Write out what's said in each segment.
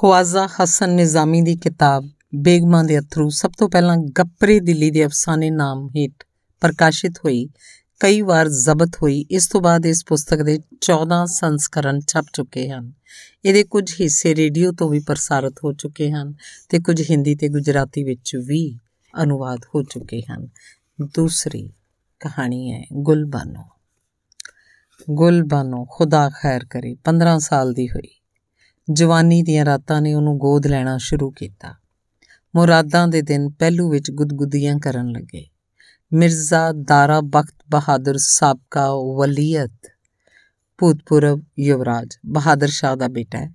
ਖਵਾਜ਼ਾ ਹਸਨ ਨਿਜ਼ਾਮੀ ਦੀ ਕਿਤਾਬ ਬੇਗਮਾਂ ਦੇ ਅਥਰੂ ਸਭ ਤੋਂ ਪਹਿਲਾਂ ਗੱਪਰੇ ਦਿੱਲੀ ਦੇ ਅਫਸਾਨੇ ਨਾਮ ਹੇਠ ਪ੍ਰਕਾਸ਼ਿਤ ਹੋਈ ਕਈ ਵਾਰ ਜ਼ਬਤ ਹੋਈ ਇਸ ਤੋਂ ਬਾਅਦ ਇਸ ਪੁਸਤਕ ਦੇ 14 ਸੰਸਕਰਣ ਛਪ ਚੁੱਕੇ ਹਨ ਇਹਦੇ ਕੁਝ ਹਿੱਸੇ ਰੇਡੀਓ ਤੋਂ ਵੀ ਪ੍ਰਸਾਰਿਤ ਹੋ ਚੁੱਕੇ ਹਨ ਤੇ ਕੁਝ ਹਿੰਦੀ ਤੇ ਗੁਜਰਾਤੀ ਵਿੱਚ ਵੀ ਅਨੁਵਾਦ ਹੋ ਚੁੱਕੇ ਹਨ ਦੂਸਰੀ ਕਹਾਣੀ ਹੈ ਗੁਲਬਾਨੋ ਗੁਲਬਾਨੋ ਖੁਦਾ ਖੈਰ ਕਰੇ 15 ਸਾਲ ਦੀ ਹੋਈ ਜਵਾਨੀ ਦੀਆਂ ਰਾਤਾਂ ਨੇ ਉਹਨੂੰ ਗੋਦ ਲੈਣਾ ਸ਼ੁਰੂ ਕੀਤਾ ਮੁਰਾਦਾਂ ਦੇ ਦਿਨ ਪਹਿਲੂ ਵਿੱਚ ਗੁਦਗੁਦੀਆਂ ਕਰਨ ਲੱਗੇ ਮਿਰਜ਼ਾ ਦਾਰਾ ਬਖਤ ਬਹਾਦਰ ਸਾਬਕਾ ਵਲੀਅਤ ਭੂਤਪੂਰਵ ਯੁਵਰਾਜ ਬਹਾਦਰ ਸ਼ਾਹ ਦਾ ਬੇਟਾ ਹੈ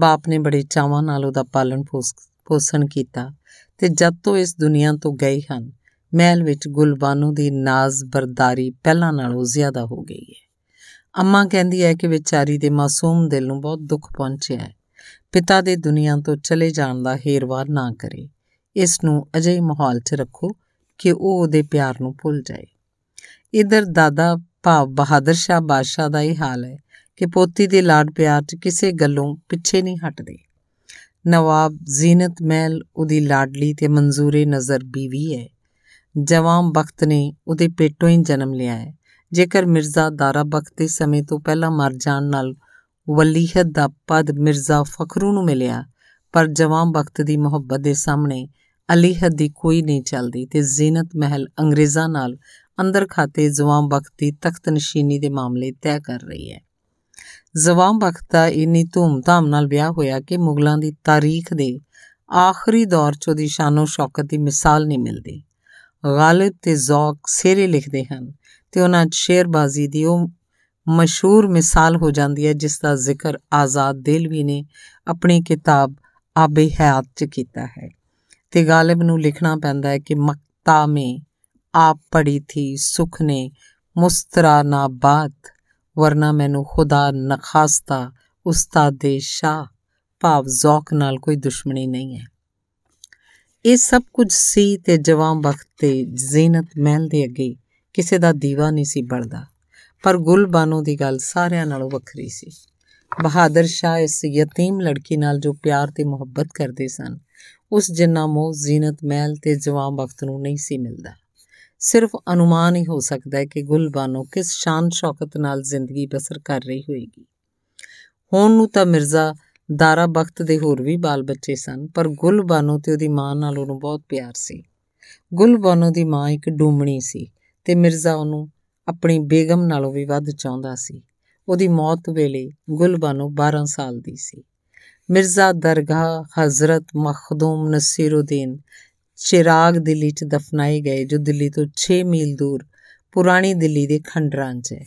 ਬਾਪ ਨੇ ਬੜੇ ਚਾਵਾਂ ਨਾਲ ਉਹਦਾ ਪਾਲਣ ਪੋਸ਼ਣ ਕੀਤਾ ਤੇ ਜਦ ਤੋਂ ਇਸ ਦੁਨੀਆ ਤੋਂ ਗਏ ਹਨ ਮਹਿਲ ਵਿੱਚ ਗੁਲਬਾਨੋ ਦੀ ਨਾਜ਼ ਬਰਦਾਰੀ ਪਹਿਲਾਂ ਨਾਲੋਂ ਜ਼ਿਆਦਾ ਹੋ ਗਈ ਹੈ ਅੰਮਾ ਕਹਿੰਦੀ ਹੈ ਕਿ ਵਿਚਾਰੀ ਦੇ ਮਾਸੂਮ ਦਿਲ ਨੂੰ ਬਹੁਤ ਦੁੱਖ ਪਹੁੰਚਿਆ ਹੈ ਪਿਤਾ ਦੇ ਦੁਨੀਆ ਤੋਂ ਚਲੇ ਜਾਣ ਦਾ ਹੇਰਵਾਰ ਨਾ ਕਰੇ ਇਸ ਨੂੰ ਅਜੇ ਮਾਹੌਲ 'ਚ ਰੱਖੋ ਕਿ ਉਹ ਉਹਦੇ ਪਿਆਰ ਨੂੰ ਭੁੱਲ ਜਾਏ ਇਧਰ ਦਾਦਾ ਭਾਵ ਬਹਾਦਰ ਸ਼ਾਹ ਬਾਦਸ਼ਾਹ ਦਾ ਇਹ ਹਾਲ ਹੈ ਕਿ ਪੋਤੀ ਦੇ ਲਾਡ ਪਿਆਰ 'ਚ ਕਿਸੇ ਗੱਲੋਂ ਪਿੱਛੇ ਨਹੀਂ ਹਟਦੇ ਨਵਾਬ ਜ਼ੀਨਤ ਮਹਿਲ ਉਹਦੀ ਲਾਡਲੀ ਤੇ ਮਨਜ਼ੂਰੇ ਨਜ਼ਰ ਬੀਵੀ ਹੈ ਜਵਾਂ ਬਖਤ ਨੇ ਉਹਦੇ ਪੇਟੋਂ ਹੀ ਜਨਮ ਲਿਆ ਹੈ ਜੇਕਰ ਮਿਰਜ਼ਾ ਦਾਰਾ ਬਖਤ ਦੇ ਸਮੇਂ ਤੋਂ ਪਹਿਲਾਂ ਮਰ ਜਾਣ ਨਾਲ ਵਲੀਹਤ ਦਾ ਪਦ ਮਿਰਜ਼ਾ ਫਖਰੂ ਨੂੰ ਮਿਲਿਆ ਪਰ ਜਵਾਂ ਬਖਤ ਦੀ ਮੁਹੱਬਤ ਦੇ ਸਾਹਮਣੇ ਅਲੀਹਦ ਦੀ ਕੋਈ ਨਹੀਂ ਚੱਲਦੀ ਤੇ ਜ਼ੀਨਤ ਮਹਿਲ ਅੰਗਰੇਜ਼ਾਂ ਨਾਲ ਅੰਦਰ ਖਾਤੇ ਜਵਾਂ ਬਖਤ ਦੀ ਤਖਤ ਨਸ਼ੀਨੀ ਦੇ ਮਾਮਲੇ ਤੈਅ ਕਰ ਰਹੀ ਹੈ ਜਵਾਂ ਬਖਤ ਦਾ ਇਨੀ ਧੂਮ-ਧਾਮ ਨਾਲ ਵਿਆਹ ਹੋਇਆ ਕਿ ਮੁਗਲਾਂ ਦੀ ਤਾਰੀਖ ਦੇ ਆਖਰੀ ਦੌਰ 'ਚ ਉਹਦੀ ਸ਼ਾਨੋ ਸ਼ੌਕਤ ਦੀ ਮਿਸਾਲ ਨਹੀਂ ਮਿਲਦੀ ਗਾਲਿਬ ਤੇ ਜ਼ੌਕ ਸੇਰੇ ਲਿਖਦੇ ਹਨ ਤੇ ਉਹਨਾਂ ਸ਼ੇਰਬਾਜ਼ੀ ਦੀ ਉਹ ਮਸ਼ਹੂਰ ਮਿਸਾਲ ਹੋ ਜਾਂਦੀ ਹੈ ਜਿਸ ਦਾ ਜ਼ਿਕਰ ਆਜ਼ਾਦ ਦਿਲਵੀ ਨੇ ਆਪਣੀ ਕਿਤਾਬ ਆਬੇ ਹਯਾਤ 'ਚ ਕੀਤਾ ਹੈ ਤੇ ਗਾਲਿਬ ਨੂੰ ਲਿਖਣਾ ਪੈਂਦਾ ਹੈ ਕਿ ਮਕਤਾ ਮੇ ਆਪ ਪੜੀ ਥੀ ਸੁਖ ਨੇ ਮੁਸਤਰਾ ਨਾ ਬਾਤ ਵਰਨਾ ਮੈਨੂੰ ਖੁਦਾ ਨਖਾਸਤਾ ਦੇ ਸ਼ਾ ਭਾਵ ਜ਼ੌਕ ਨਾਲ ਕੋਈ ਦੁਸ਼ਮਣੀ ਨਹੀਂ ਹੈ ਇਹ ਸਭ ਕੁਝ ਸੀ ਤੇ ਜਵਾਂ ਬਖਤ ਤੇ ਜ਼ੀਨਤ ਮਹਿਲ ਦੇ ਅੱਗੇ ਕਿਸੇ ਦਾ ਦੀਵਾ ਨਹੀਂ ਸੀ ਬਲਦਾ ਪਰ ਗੁਲਬਾਨੋ ਦੀ ਗੱਲ ਸਾਰਿਆਂ ਨਾਲੋਂ ਵੱਖਰੀ ਸੀ ਬਹਾਦਰ ਸ਼ਾਹ ਇਸ ਯਤੀਮ ਲੜਕੀ ਨਾਲ ਜੋ ਪਿਆਰ ਤੇ ਮੁਹੱਬਤ ਕਰਦੇ ਸਨ ਉਸ ਜਿੰਨਾ ਮੋਹ ਜ਼ੀਨਤ ਮਹਿਲ ਤੇ ਜਵਾਨ ਵਕਤ ਨੂੰ ਨਹੀਂ ਸੀ ਮਿਲਦਾ ਸਿਰਫ ਅਨੁਮਾਨ ਹੀ ਹੋ ਸਕਦਾ ਹੈ ਕਿ ਗੁਲਬਾਨੋ ਕਿਸ ਸ਼ਾਨ ਸ਼ੌਕਤ ਨਾਲ ਜ਼ਿੰਦਗੀ ਬਸਰ ਕਰ ਰਹੀ ਹੋਵੇਗੀ ਹੁਣ ਨੂੰ ਤਾਂ ਮਿਰਜ਼ਾ ਦਾਰਾ ਬਖਤ ਦੇ ਹੋਰ ਵੀ ਬਾਲ ਬੱਚੇ ਸਨ ਪਰ ਗੁਲਬਾਨੋ ਤੇ ਉਹਦੀ ਮਾਂ ਨਾਲ ਉਹਨੂੰ ਬਹੁਤ ਪਿਆਰ ਸੀ ਗੁਲਬਾਨੋ ਦੀ ਮਾਂ ਇੱਕ ਡੂਮਣੀ ਸੀ ਤੇ ਮਿਰਜ਼ਾ ਉਹਨੂੰ ਆਪਣੀ ਬੇਗਮ ਨਾਲੋਂ ਵੀ ਵੱਧ ਚਾਹੁੰਦਾ ਸੀ ਉਹਦੀ ਮੌਤ ਵੇਲੇ ਗੁਲਬਾਨੋ 12 ਸਾਲ ਦੀ ਸੀ ਮਿਰਜ਼ਾ ਦਰਗਾਹ ਹਜ਼ਰਤ ਮਖਦੂਮ ਨਸੀਰਉਦੀਨ ਚਿਰਾਗ ਦਿੱਲੀ 'ਚ ਦਫਨਾਏ ਗਏ ਜੋ ਦਿੱਲੀ ਤੋਂ 6 ਮੀਲ ਦੂਰ ਪੁਰਾਣੀ ਦਿੱਲੀ ਦੇ ਖੰਡਰਾਂ 'ਚ ਹੈ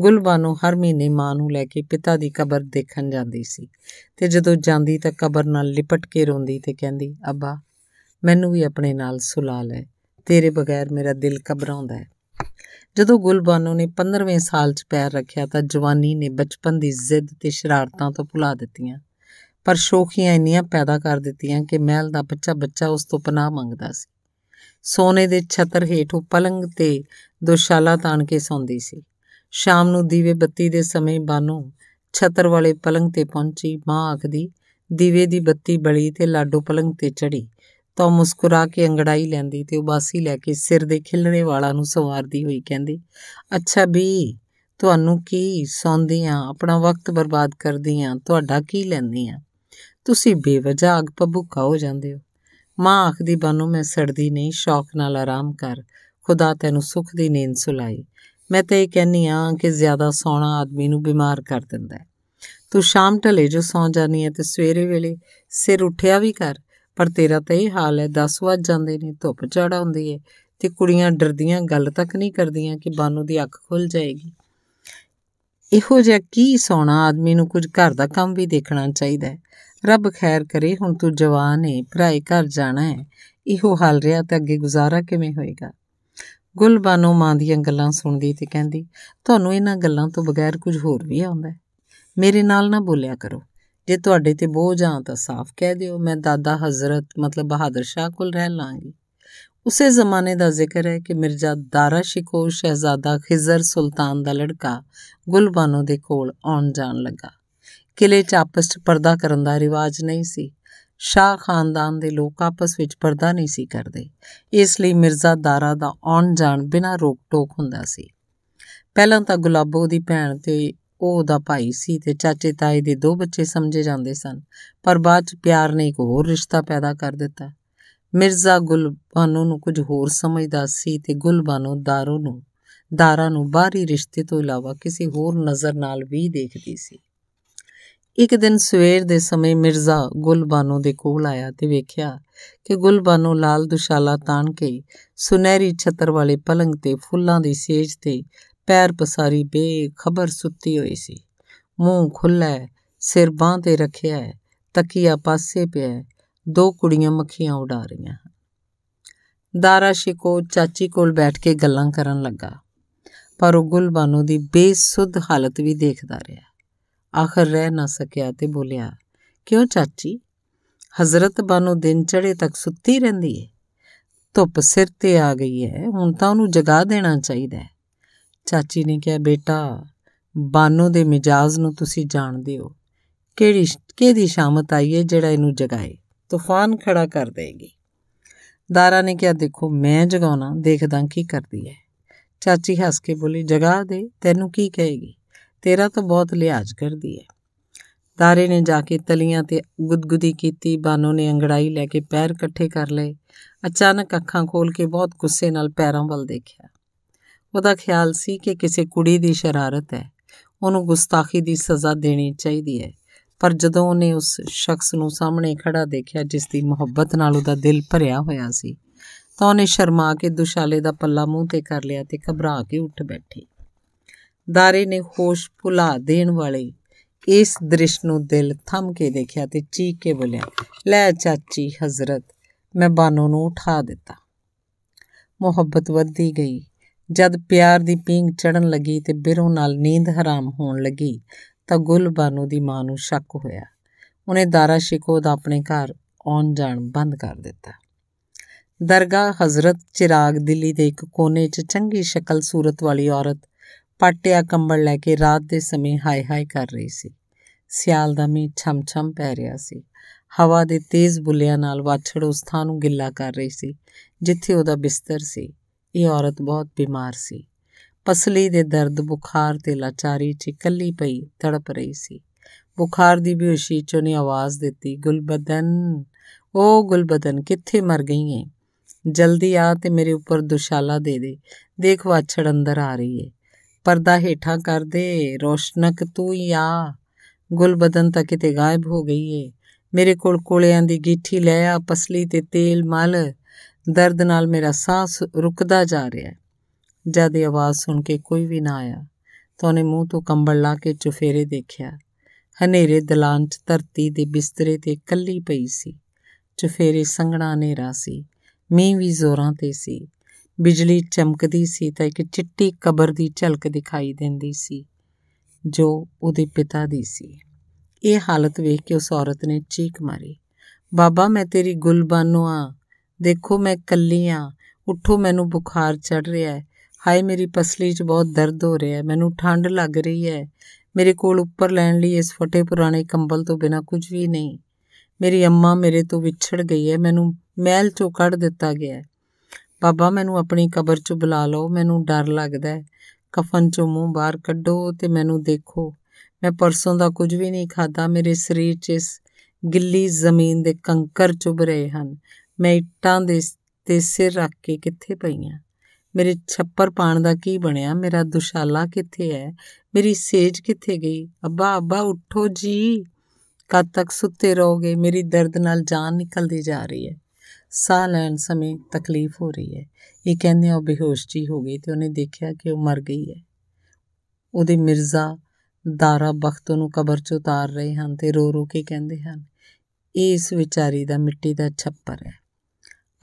ਗੁਲਬਾਨੋ ਹਰ ਮਹੀਨੇ ਮਾਂ ਨੂੰ ਲੈ ਕੇ ਪਿਤਾ ਦੀ ਕਬਰ ਦੇਖਣ ਜਾਂਦੀ ਸੀ ਤੇ ਜਦੋਂ ਜਾਂਦੀ ਤਾਂ ਕਬਰ ਨਾਲ ਲਿਪਟ ਕੇ ਰੋਂਦੀ ਤੇ ਕਹਿੰਦੀ ਅੱਬਾ ਮੈਨੂੰ ਵੀ ਆਪਣੇ ਨਾਲ ਸੁਲਾ ਲੈ ਤੇਰੇ ਬਗੈਰ ਮੇਰਾ ਦਿਲ ਕਬਰਾਉਂਦਾ ਹੈ ਜਦੋਂ ਗੁਲਬਾਨੋ ਨੇ 15ਵੇਂ ਸਾਲ 'ਚ ਪੈਰ ਰੱਖਿਆ ਤਾਂ ਜਵਾਨੀ ਨੇ ਬਚਪਨ ਦੀ ਜ਼ਿੱਦ ਤੇ ਸ਼ਰਾਰਤਾਂ ਤੋਂ ਭੁਲਾ ਦਿੱਤੀਆਂ ਪਰ ਸ਼ੋਖੀਆਂ ਇੰਨੀਆਂ ਪੈਦਾ ਕਰ ਦਿੱਤੀਆਂ ਕਿ ਮਹਿਲ ਦਾ ਬੱਚਾ ਬੱਚਾ ਉਸ ਤੋਂ ਪਨਾਹ ਮੰਗਦਾ ਸੀ ਸੋਨੇ ਦੇ ਛਤਰ ਹੇਠ ਉਹ ਪਲੰਗ ਤੇ ਦੁਸ਼ਾਲਾ ਤਾਣ ਕੇ ਸੌਂਦੀ ਸੀ ਸ਼ਾਮ ਨੂੰ ਦੀਵੇ ਬੱਤੀ ਦੇ ਸਮੇਂ ਬਾਨੋ ਛਤਰ ਵਾਲੇ ਪਲੰਗ ਤੇ ਪਹੁੰਚੀ ਮਾਂ ਆਖਦੀ ਦੀਵੇ ਦੀ ਬੱਤੀ ਬਲੀ ਤੇ ਲਾਡੋ ਪਲੰਗ ਤੇ ਚੜੀ ਤਾਂ ਉਹ ਮੁਸਕਰਾ ਕੇ ਅੰਗੜਾਈ ਲੈਂਦੀ ਤੇ ਉਬਾਸੀ ਲੈ ਕੇ ਸਿਰ ਦੇ ਖਿਲਣੇ ਵਾਲਾ ਨੂੰ ਸਵਾਰਦੀ ਹੋਈ ਕਹਿੰਦੀ ਅੱਛਾ ਵੀ ਤੁਹਾਨੂੰ ਕੀ ਆ ਆਪਣਾ ਵਕਤ ਬਰਬਾਦ ਆ ਤੁਹਾਡਾ ਕੀ ਆ ਤੁਸੀਂ ਬੇਵਜਾ ਅਗ ਭੁੱਖਾ ਹੋ ਜਾਂਦੇ ਹੋ ਮਾਂ ਆਖਦੀ ਬਾਨੋ ਮੈਂ ਸੜਦੀ ਨਹੀਂ ਸ਼ੌਕ ਨਾਲ ਆਰਾਮ ਕਰ ਖੁਦਾ ਤੈਨੂੰ ਸੁਖ ਦੀ ਨੀਂਦ ਸੁਲਾਈ ਮੈਂ ਤੇ ਇਹ ਕਹਿੰਨੀ ਆ ਕਿ ਜ਼ਿਆਦਾ ਸੌਣਾ ਆਦਮੀ ਨੂੰ ਬਿਮਾਰ ਕਰ ਦਿੰਦਾ ਹੈ ਤੂੰ ਸ਼ਾਮ ਢਲੇ ਜੋ ਸੌਂ ਜਾਨੀ ਹੈ ਤੇ ਸਵੇਰੇ ਵੇਲੇ ਸਿਰ ਉੱਠਿਆ ਵੀ ਕਰ ਪਰ ਤੇਰਾ ਤਾਂ ਇਹ ਹਾਲ ਹੈ 10 ਵਜ ਜਾਂਦੇ ਨੇ ਧੁੱਪ ਚੜ ਆਉਂਦੀ ਏ ਤੇ ਕੁੜੀਆਂ ਡਰਦੀਆਂ ਗੱਲ ਤੱਕ ਨਹੀਂ ਕਰਦੀਆਂ ਕਿ ਬਾਨੂ ਦੀ ਅੱਖ ਖੁੱਲ ਜਾਏਗੀ ਇਹੋ ਜਿਹਾ ਕੀ ਸੋਣਾ ਆਦਮੀ ਨੂੰ ਕੁਝ ਘਰ ਦਾ ਕੰਮ ਵੀ ਦੇਖਣਾ ਚਾਹੀਦਾ ਰੱਬ ਖੈਰ ਕਰੇ ਹੁਣ ਤੂੰ ਜਵਾਨ ਏ ਭਰਾਏ ਘਰ ਜਾਣਾ ਹੈ ਇਹੋ ਹਾਲ ਰਿਹਾ ਤਾਂ ਅੱਗੇ ਗੁਜ਼ਾਰਾ ਕਿਵੇਂ ਹੋਏਗਾ ਗੁਲਬਾਨੋ ਮਾਂ ਦੀਆਂ ਗੱਲਾਂ ਸੁਣਦੀ ਤੇ ਕਹਿੰਦੀ ਤੁਹਾਨੂੰ ਇਹਨਾਂ ਗੱਲਾਂ ਤੋਂ ਬਗੈਰ ਕੁਝ ਹੋਰ ਵੀ ਆਉਂਦਾ ਮੇਰੇ ਨਾਲ ਨਾ ਬੋਲਿਆ ਕਰੋ ਜੇ ਤੁਹਾਡੇ ਤੇ ਬੋਝ ਆ ਤਾਂ ਸਾਫ਼ ਕਹਿ ਦਿਓ ਮੈਂ ਦਾਦਾ ਹਜ਼ਰਤ ਮਤਲਬ ਬਹਾਦਰ ਸ਼ਾਹ ਕੋਲ ਰਹਿ ਲਾਂਗੀ ਉਸੇ ਜ਼ਮਾਨੇ ਦਾ ਜ਼ਿਕਰ ਹੈ ਕਿ ਮਿਰਜ਼ਾ ਦਾਰਾ ਸ਼ਿਕੋ ਸ਼ਹਿਜ਼ਾਦਾ ਖਿਜ਼ਰ ਸੁਲਤਾਨ ਦਾ ਲੜਕਾ ਗੁਲਬਾਨੋ ਦੇ ਕੋਲ ਆਉਣ ਜਾਣ ਲੱਗਾ ਕਿਲੇ 'ਚ ਆਪਸ 'ਚ ਪਰਦਾ ਕਰਨ ਦਾ ਰਿਵਾਜ ਨਹੀਂ ਸੀ ਸ਼ਾਹ ਖਾਨਦਾਨ ਦੇ ਲੋਕ ਆਪਸ ਵਿੱਚ ਪਰਦਾ ਨਹੀਂ ਸੀ ਕਰਦੇ ਇਸ ਲਈ ਮਿਰਜ਼ਾ ਦਾਰਾ ਦਾ ਆਉਣ ਜਾਣ ਬਿਨਾਂ ਰੋਕ-ਟੋਕ ਹੁੰਦਾ ਸੀ ਪਹਿਲਾਂ ਤਾਂ ਗੁਲਾਬੋ ਦੀ ਭੈਣ ਤੇ ਉਹ ਉਹਦਾ ਭਾਈ ਸੀ ਤੇ ਚਾਚੇ ਤਾਏ ਦੇ ਦੋ ਬੱਚੇ ਸਮਝੇ ਜਾਂਦੇ ਸਨ ਪਰ ਬਾਅਦ ਚ ਪਿਆਰ ਨੇ ਇੱਕ ਹੋਰ ਰਿਸ਼ਤਾ ਪੈਦਾ ਕਰ ਦਿੱਤਾ ਮਿਰਜ਼ਾ ਗੁਲਬਾਨੋ ਨੂੰ ਕੁਝ ਹੋਰ ਸਮਝਦਾ ਸੀ ਤੇ ਗੁਲਬਾਨੋ ਦਾਰੋ ਨੂੰ ਦਾਰਾ ਨੂੰ ਬਾਹਰੀ ਰਿਸ਼ਤੇ ਤੋਂ ਇਲਾਵਾ ਕਿਸੇ ਹੋਰ ਨਜ਼ਰ ਨਾਲ ਵੀ ਦੇਖਦੀ ਸੀ ਇੱਕ ਦਿਨ ਸਵੇਰ ਦੇ ਸਮੇਂ ਮਿਰਜ਼ਾ ਗੁਲਬਾਨੋ ਦੇ ਕੋਲ ਆਇਆ ਤੇ ਵੇਖਿਆ ਕਿ ਗੁਲਬਾਨੋ ਲਾਲ ਦੁਸ਼ਾਲਾ ਤਾਣ ਕੇ ਸੁਨਹਿਰੀ ਛਤਰ ਵਾਲੇ ਪਲੰਗ ਤੇ ਫੁੱਲਾਂ ਦੀ ਸੇਜ ਤੇ ਪੈਰ ਪਸਾਰੀ ਬੇਖਬਰ ਸੁੱਤੀ ਹੋਈ ਸੀ ਮੂੰਹ ਖੁੱਲਾ ਸਿਰ ਬਾਹ ਤੇ ਰੱਖਿਆ ਹੈ ਤਕੀਆ ਪਾਸੇ ਪਿਆ ਦੋ ਕੁੜੀਆਂ ਮੱਖੀਆਂ ਉਡਾ ਰਹੀਆਂ ਹਨ ਦਾਰਾ ਸ਼ਿਕੋ ਚਾਚੀ ਕੋਲ ਬੈਠ ਕੇ ਗੱਲਾਂ ਕਰਨ ਲੱਗਾ ਪਰ ਉਹ ਗੁਲਬਾਨੋ ਦੀ ਬੇਸੁੱਧ ਹਾਲਤ ਵੀ ਦੇਖਦਾ ਰਿਹਾ ਆਖਰ ਰਹਿ ਨਾ ਸਕਿਆ ਤੇ ਬੋਲਿਆ ਕਿਉਂ ਚਾਚੀ ਹਜ਼ਰਤ ਬਾਨੋ ਦਿਨ ਚੜੇ ਤੱਕ ਸੁੱਤੀ ਰਹਿੰਦੀ ਹੈ ਧੁੱਪ ਸਿਰ ਤੇ ਆ ਗਈ ਹੈ ਹੁਣ ਤਾਂ ਉਹਨੂੰ ਜਗਾ ਦੇਣਾ ਚਾਹੀਦਾ ਹੈ ਚਾਚੀ ਨੇ ਕਿਹਾ ਬੇਟਾ ਬਾਨੋ ਦੇ ਮਿਜਾਜ਼ ਨੂੰ ਤੁਸੀਂ ਜਾਣਦੇ ਹੋ ਕਿਹੜੀ ਕਿਹਦੀ ਸ਼ਾਮਤ ਆਈ ਹੈ ਜਿਹੜਾ ਇਹਨੂੰ ਜਗਾਏ ਤੂਫਾਨ ਖੜਾ ਕਰ ਦੇਗੀ ਦਾਰਾ ਨੇ ਕਿਹਾ ਦੇਖੋ ਮੈਂ ਜਗਾਉਣਾ ਦੇਖਦਾ ਕੀ ਕਰਦੀ ਹੈ ਚਾਚੀ ਹੱਸ ਕੇ ਬੋਲੀ ਜਗਾ ਦੇ ਤੈਨੂੰ ਕੀ ਕਹੇਗੀ ਤੇਰਾ ਤਾਂ ਬਹੁਤ ਲਿਹਾਜ਼ ਕਰਦੀ ਹੈ ਦਾਰੇ ਨੇ ਜਾ ਕੇ ਤਲੀਆਂ ਤੇ ਗੁਦਗੁਦੀ ਕੀਤੀ ਬਾਨੋ ਨੇ ਅੰਗੜਾਈ ਲੈ ਕੇ ਪੈਰ ਇਕੱਠੇ ਕਰ ਲਏ ਅਚਾਨਕ ਅੱਖਾਂ ਖੋਲ ਕੇ ਬਹੁਤ ਗੁੱਸੇ ਨਾਲ ਪੈਰਾਂ ਵੱਲ ਦੇਖਿਆ ਉਹਦਾ ਖਿਆਲ ਸੀ ਕਿ ਕਿਸੇ ਕੁੜੀ ਦੀ ਸ਼ਰਾਰਤ ਹੈ ਉਹਨੂੰ ਗੁਸਤਾਖੀ ਦੀ ਸਜ਼ਾ ਦੇਣੀ ਚਾਹੀਦੀ ਹੈ ਪਰ ਜਦੋਂ ਉਹਨੇ ਉਸ ਸ਼ਖਸ ਨੂੰ ਸਾਹਮਣੇ ਖੜਾ ਦੇਖਿਆ ਜਿਸ ਦੀ ਮੁਹੱਬਤ ਨਾਲ ਉਹਦਾ ਦਿਲ ਭਰਿਆ ਹੋਇਆ ਸੀ ਤਾਂ ਉਹਨੇ ਸ਼ਰਮਾ ਕੇ ਦੁਸ਼ਾਲੇ ਦਾ ਪੱਲਾ ਮੂੰਹ ਤੇ ਕਰ ਲਿਆ ਤੇ ਘਬਰਾ ਕੇ ਉੱਠ ਬੈਠੀ ਦਾਰੇ ਨੇ ਹੋਸ਼ ਭੁਲਾ ਦੇਣ ਵਾਲੇ ਇਸ ਦ੍ਰਿਸ਼ ਨੂੰ ਦਿਲ ਥੰਮ ਕੇ ਦੇਖਿਆ ਤੇ ਚੀਕ ਕੇ ਬੋਲਿਆ ਲੈ ਚਾਚੀ ਹਜ਼ਰਤ ਮੈਂ ਬਾਨੋ ਨੂੰ ਉਠਾ ਦਿੱਤਾ ਮੁਹੱਬਤ ਵੱਧਦੀ ਗਈ ਜਦ ਪਿਆਰ ਦੀ ਪੀਂਗ ਚੜਨ ਲੱਗੀ ਤੇ ਬਿਰੋ ਨਾਲ ਨੀਂਦ ਹਰਾਮ ਹੋਣ ਲੱਗੀ ਤਾਂ ਗੁਲਬਾਨੂ ਦੀ ਮਾਂ ਨੂੰ ਸ਼ੱਕ ਹੋਇਆ ਉਹਨੇ ਦਾਰਾ ਸ਼ਿਕੋ ਦਾ ਆਪਣੇ ਘਰ ਆਉਣ ਜਾਣ ਬੰਦ ਕਰ ਦਿੱਤਾ ਦਰਗਾਹ ਹਜ਼ਰਤ ਚਿਰਾਗ ਦਿੱਲੀ ਦੇ ਇੱਕ ਕੋਨੇ 'ਚ ਚੰਗੀ ਸ਼ਕਲ ਸੂਰਤ ਵਾਲੀ ਔਰਤ ਪਾਟਿਆ ਕੰਬਲ ਲੈ ਕੇ ਰਾਤ ਦੇ ਸਮੇਂ ਹਾਈ ਹਾਈ ਕਰ ਰਹੀ ਸੀ ਸਿਆਲ ਦਾ ਮੀਂਹ ਛਮ-ਛਮ ਪੈ ਰਿਹਾ ਸੀ ਹਵਾ ਦੇ ਤੇਜ਼ ਬੁੱਲਿਆਂ ਨਾਲ ਵਾਛੜ ਉਸ ਥਾਂ ਨੂੰ ਗਿੱਲਾ ਕਰ ਰਹੀ ਸੀ ਜਿੱਥੇ ਉਹਦਾ ਬਿਸਤਰ ਸੀ ਇਹ ਔਰਤ ਬਹੁਤ ਬਿਮਾਰ ਸੀ ਪਸਲੀ ਦੇ ਦਰਦ ਬੁਖਾਰ ਤੇ ਲਾਚਾਰੀ 'ਚ ਇਕੱਲੀ ਪਈ ਤੜਪ ਰਹੀ ਸੀ ਬੁਖਾਰ ਦੀ ਬੇਹੋਸ਼ੀ 'ਚ ਉਹਨੇ ਆਵਾਜ਼ ਦਿੱਤੀ ਗੁਲਬਦਨ ਓ ਗੁਲਬਦਨ ਕਿੱਥੇ ਮਰ ਗਈ ਏ ਜਲਦੀ ਆ ਤੇ ਮੇਰੇ ਉੱਪਰ ਦੁਸ਼ਾਲਾ ਦੇ ਦੇ ਦੇਖ ਵਾਛੜ ਅੰਦਰ ਆ ਰਹੀ ਏ ਪਰਦਾ ਹੇਠਾਂ ਕਰ ਦੇ ਰੋਸ਼ਨਕ ਤੂੰ ਹੀ ਆ ਗੁਲਬਦਨ ਤਾਂ ਕਿਤੇ ਗਾਇਬ ਹੋ ਗਈ ਏ ਮੇਰੇ ਕੋਲ ਕੋਲਿਆਂ ਦੀ ਗੀਠੀ ਲੈ ਆ ਪਸਲੀ ਤੇ ਤੇਲ ਮਲ ਦਰਦ ਨਾਲ ਮੇਰਾ ਸਾਹ ਰੁਕਦਾ ਜਾ ਰਿਹਾ ਹੈ ਜਦ ਇਹ ਆਵਾਜ਼ ਸੁਣ ਕੇ ਕੋਈ ਵੀ ਨਾ ਆਇਆ ਤਾਂ ਉਹਨੇ ਮੂੰਹ ਤੋਂ ਕੰਬਲ ਲਾ ਕੇ ਚੁਫੇਰੇ ਦੇਖਿਆ ਹਨੇਰੇ ਦਲਾਨ 'ਚ ਧਰਤੀ ਦੇ ਬਿਸਤਰੇ ਤੇ ਕੱਲੀ ਪਈ ਸੀ ਚੁਫੇਰੇ ਸੰਘਣਾ ਹਨੇਰਾ ਸੀ ਮੀਂਹ ਵੀ ਜ਼ੋਰਾਂ ਤੇ ਸੀ ਬਿਜਲੀ ਚਮਕਦੀ ਸੀ ਤਾਂ ਇੱਕ ਚਿੱਟੀ ਕਬਰ ਦੀ ਝਲਕ ਦਿਖਾਈ ਦਿੰਦੀ ਸੀ ਜੋ ਉਹਦੇ ਪਿਤਾ ਦੀ ਸੀ ਇਹ ਹਾਲਤ ਵੇਖ ਕੇ ਉਸ ਔਰਤ ਨੇ ਚੀਕ ਮਾਰੀ ਬਾਬਾ ਮੈਂ ਤੇਰੀ ਗੁਲਬਾਨੋ ਆ ਦੇਖੋ ਮੈਂ ਕੱਲੀ ਆ ਉਠੋ ਮੈਨੂੰ ਬੁਖਾਰ ਚੜ ਰਿਹਾ ਹੈ ਹਾਏ ਮੇਰੀ ਪਸਲੀ 'ਚ ਬਹੁਤ ਦਰਦ ਹੋ ਰਿਹਾ ਹੈ ਮੈਨੂੰ ਠੰਡ ਲੱਗ ਰਹੀ ਹੈ ਮੇਰੇ ਕੋਲ ਉੱਪਰ ਲੈਣ ਲਈ ਇਸ ਫਟੇ ਪੁਰਾਣੇ ਕੰਬਲ ਤੋਂ ਬਿਨਾ ਕੁਝ ਵੀ ਨਹੀਂ ਮੇਰੀ ਅੰਮਾ ਮੇਰੇ ਤੋਂ ਵਿਛੜ ਗਈ ਹੈ ਮੈਨੂੰ ਮਹਿਲ 'ਚੋਂ ਕੱਢ ਦਿੱਤਾ ਗਿਆ ਹੈ ਬਾਬਾ ਮੈਨੂੰ ਆਪਣੀ ਕਬਰ 'ਚ ਬੁਲਾ ਲਓ ਮੈਨੂੰ ਡਰ ਲੱਗਦਾ ਹੈ ਕਫਨ 'ਚੋਂ ਮੂੰਹ ਬਾਹਰ ਕੱਢੋ ਤੇ ਮੈਨੂੰ ਦੇਖੋ ਮੈਂ ਪਰਸੋਂ ਦਾ ਕੁਝ ਵੀ ਨਹੀਂ ਖਾਦਾ ਮੇਰੇ ਸਰੀਰ 'ਚ ਇਸ ਗਿੱਲੀ ਜ਼ਮੀਨ ਦੇ ਕੰਕਰ ਚੁਭ ਰਹੇ ਹਨ ਮੈਂ ਇੱਟਾਂ ਦੇ ਤੇ ਸਿਰ ਰੱਖ ਕੇ ਕਿੱਥੇ ਪਈਆਂ ਮੇਰੇ ਛੱਪਰ ਪਾਣ ਦਾ ਕੀ ਬਣਿਆ ਮੇਰਾ ਦੁਸ਼ਾਲਾ ਕਿੱਥੇ ਹੈ ਮੇਰੀ ਸੇਜ ਕਿੱਥੇ ਗਈ ਅੱਬਾ ਅੱਬਾ ਉੱਠੋ ਜੀ ਕਦ ਤੱਕ ਸੁੱਤੇ ਰਹੋਗੇ ਮੇਰੀ ਦਰਦ ਨਾਲ ਜਾਨ ਨਿਕਲਦੀ ਜਾ ਰਹੀ ਹੈ ਸਾਹ ਲੈਣ ਸਮੇਂ ਤਕਲੀਫ ਹੋ ਰਹੀ ਹੈ ਇਹ ਕਹਿੰਦੇ ਉਹ ਬੇਹੋਸ਼ ਜੀ ਹੋ ਗਈ ਤੇ ਉਹਨੇ ਦੇਖਿਆ ਕਿ ਉਹ ਮਰ ਗਈ ਹੈ ਉਹਦੇ ਮਿਰਜ਼ਾ ਦਾਰਾ ਬਖਤ ਨੂੰ ਕਬਰ 'ਚ ਉਤਾਰ ਰਹੇ ਹਨ ਤੇ ਰੋ ਰੋ ਕੇ ਕਹਿੰਦੇ ਹਨ ਇਸ ਵਿਚਾਰੀ ਦਾ ਮਿੱਟੀ ਦਾ ਛੱਪਰ ਹੈ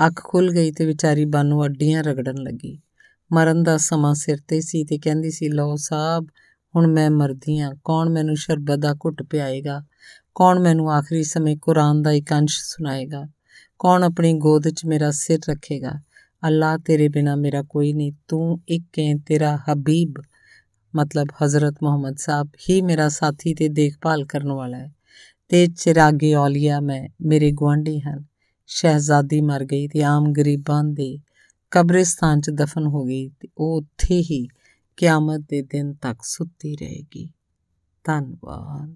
ਅੱਖ ਖੁੱਲ ਗਈ ਤੇ ਵਿਚਾਰੀ ਬਾਨੂ ਅੱਡੀਆਂ ਰਗੜਨ ਲੱਗੀ ਮਰਨ ਦਾ ਸਮਾਂ ਸਿਰ ਤੇ ਸੀ ਤੇ ਕਹਿੰਦੀ ਸੀ ਲਓ ਸਾਹਿਬ ਹੁਣ ਮੈਂ ਮਰਦੀ ਆ ਕੌਣ ਮੈਨੂੰ ਸ਼ਰਬਤ ਦਾ ਘੁੱਟ ਪਿਆਏਗਾ ਕੌਣ ਮੈਨੂੰ ਆਖਰੀ ਸਮੇਂ ਕੁਰਾਨ ਦਾ ਇੱਕ ਅੰਸ਼ ਸੁਣਾਏਗਾ ਕੌਣ ਆਪਣੀ ਗੋਦ 'ਚ ਮੇਰਾ ਸਿਰ ਰੱਖੇਗਾ ਅੱਲਾ ਤੇਰੇ ਬਿਨਾ ਮੇਰਾ ਕੋਈ ਨਹੀਂ ਤੂੰ ਇੱਕ ਹੈ ਤੇਰਾ ਹਬੀਬ ਮਤਲਬ ਹਜ਼ਰਤ ਮੁਹੰਮਦ ਸਾਹਿਬ ਹੀ ਮੇਰਾ ਸਾਥੀ ਤੇ ਦੇਖਭਾਲ ਕਰਨ ਵਾਲਾ ਹੈ ਤੇ ਚਿਰਾਗੇ ਔਲੀਆ ਮੈਂ ਮੇਰੇ ਗਵਾਂਢੀ ਹਨ ਸ਼ਹਿਜ਼ਾਦੀ ਮਰ ਗਈ ਤੇ ਆਮ ਗਰੀਬਾਂ ਦੇ ਕਬਰਿਸਤਾਨ 'ਚ ਦਫਨ ਹੋ ਗਈ ਤੇ ਉਹ ਉੱਥੇ ਹੀ ਕਿਆਮਤ ਦੇ ਦਿਨ ਤੱਕ ਸੁੱਤੀ ਰਹੇਗੀ ਧੰਨਵਾਦ